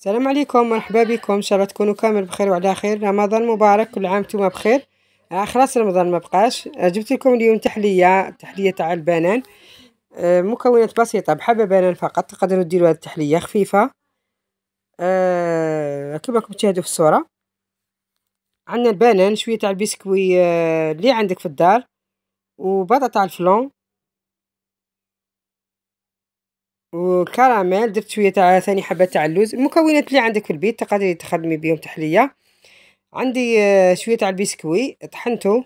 السلام عليكم مرحبا بكم ان شاء الله تكونوا كامل بخير وعلى خير رمضان مبارك كل عام نتوما بخير آه خلاص رمضان ما بقاش آه، جبت لكم اليوم تحليه تحليه تاع البنان آه، مكونات بسيطه بحبه بنان فقط تقدروا ديروا هذه التحليه خفيفه آه كما راكم تشاهدوا في الصوره عندنا البنان شويه تاع البسكوي آه، اللي عندك في الدار وبطاطا الفلون وكراميل درت شويه تاع ثاني حبه تاع اللوز المكونات اللي عندك في البيت تقدري تخدمي بهم تحليه عندي آه، شويه تاع البسكوي طحنته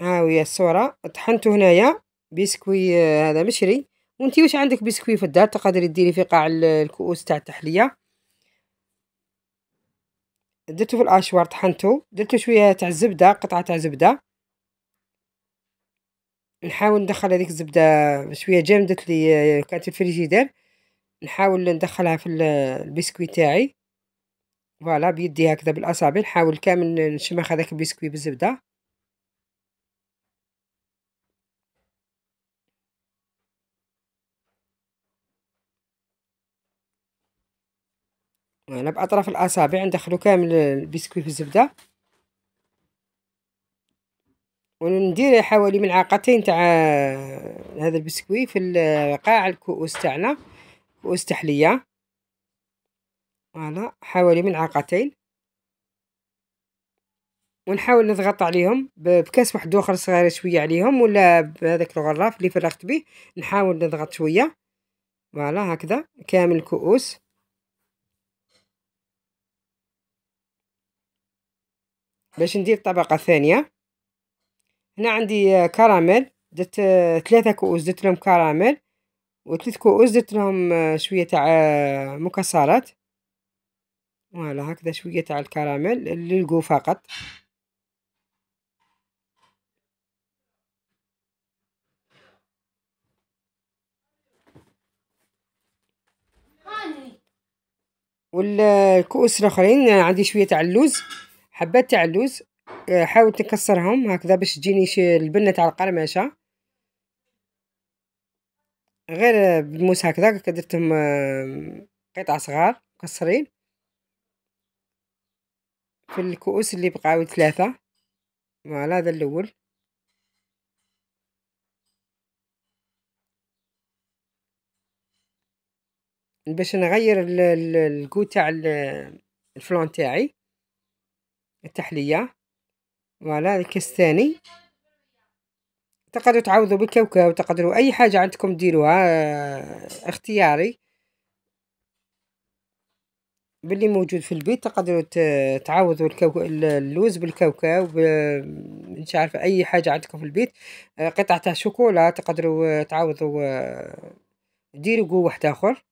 هاوية الصوره طحنته هنايا بسكوي آه، هذا مشري وانتي واش عندك بسكوي في الدار تقدري ديري في قاع الكؤوس تاع التحليه درتو في الاشوار طحنته درتو شويه تاع الزبده قطعه تاع زبده نحاول ندخل هذيك الزبده شويه جامدت لي كانت في الفريجيدير نحاول ندخلها في البسكوي تاعي فوالا بيدي هكذا بالاصابع نحاول كامل نشمخ هذاك البسكوي بالزبده فوالا باطراف الاصابع ندخلو كامل البسكوي في الزبده وندير حوالي ملعقتين تاع هذا البسكوي في قاع الكؤوس تاعنا كؤوس تحليه فوالا حوالي ملعقتين ونحاول نضغط عليهم بكاس واحد اخر صغير شويه عليهم ولا بهذاك الغراف اللي فرغت به نحاول نضغط شويه فوالا هكذا كامل الكؤوس باش ندير طبقه ثانيه هنا عندي آه، كراميل درت آه، ثلاثة كؤوس درت لهم كراميل وثلاث كؤوس درت لهم آه، شوية تاع مكسرات فوالا هكذا شوية تاع الكراميل للقو فقط والكؤوس الاخرين عندي شويه تاع اللوز حبات تاع اللوز حاول تكسرهم هكذا باش تجيني شي البنة تاع القرمشة غير بالموس هكذا درتهم قطع صغار مكسرين في الكؤوس اللي بقاو ثلاثة فوالا هذا الاول باش نغير الكو تاع الفلون تاعي التحليه فوالا الكاس الثاني تقدروا تعوضوا بالكاوكاو تقدروا اي حاجه عندكم ديروها آه، اختياري باللي موجود في البيت تقدروا تعوضوا الكوكو... اللوز بالكاوكاو ب... آه، مش عارفه اي حاجه عندكم في البيت آه، قطعه تاع شوكولا تقدروا تعوضوا ديروا جو واحد اخر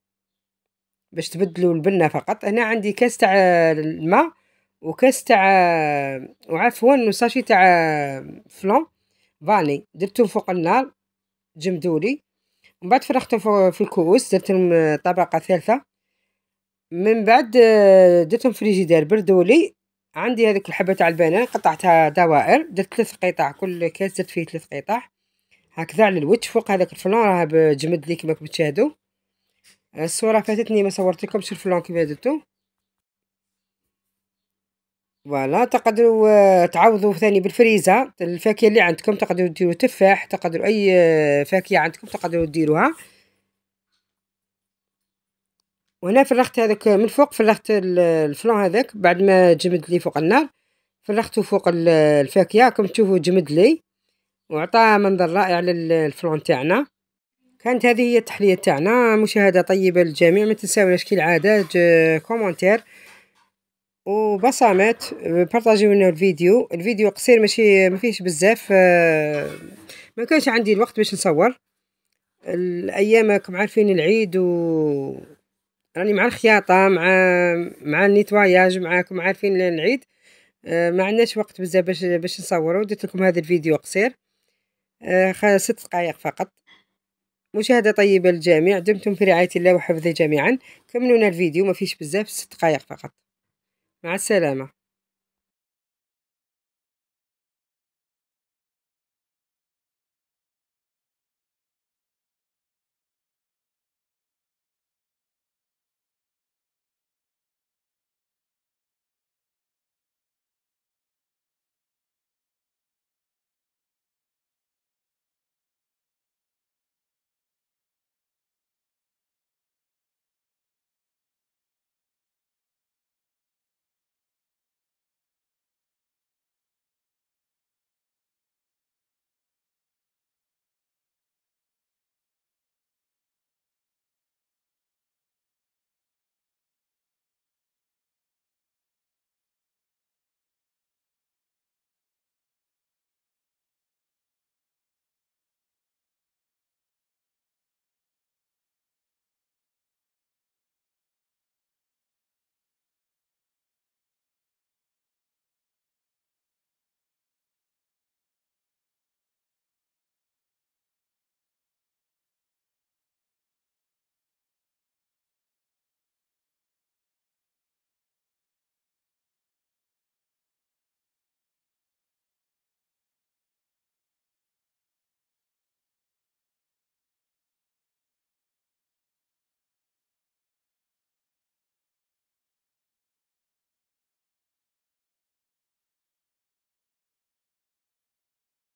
باش تبدلوا البنه فقط هنا عندي كاس تاع الماء وكاس تاع وعفوا الساشي تاع فلون فاني درتو فوق النار جمدولي من بعد فرغتهم في الكؤوس درتهم طبقه ثالثه من بعد درتهم فريجيدير بردولي عندي هذيك الحبه تاع البنان قطعتها دوائر درت ثلاث قطع كل كاس درت فيه ثلاث قطع هكذا على الوجه فوق هذاك الفلون راه جمد لي كما كنتو تشاهدوا الصوره فاتتني ما صورتلكمش الفلون كيما درتو فوالا تقدروا آه، تعوضوا ثاني بالفريزه الفاكهه اللي عندكم تقدروا ديروا تفاح تقدروا اي آه، فاكهه عندكم تقدروا ديروها وهنا فرغت هذاك من فوق فرغت الفلان هذاك بعد ما جمد لي فوق النار فرغته فوق الفاكهه كما تشوفوا جمد لي وعطى منظر رائع للفلون تاعنا كانت هذه هي التحليه تاعنا مشاهده طيبه للجميع ما كي العاده كومونتير وبصمت بارطاجيو لنا الفيديو الفيديو قصير ماشي ما فيهش بزاف آه، ما كانش عندي الوقت باش نصور الايام راكم عارفين العيد و راني مع الخياطه مع مع النيتواياج معاكم عارفين العيد آه، ما عندناش وقت بزاف باش باش نصوروا وديت لكم هذا الفيديو قصير آه، ست دقائق فقط مشاهده طيبه للجميع دمتم في رعايه الله وحفظه جميعا كملونا الفيديو ما فيش بزاف ست دقائق فقط مع السلامة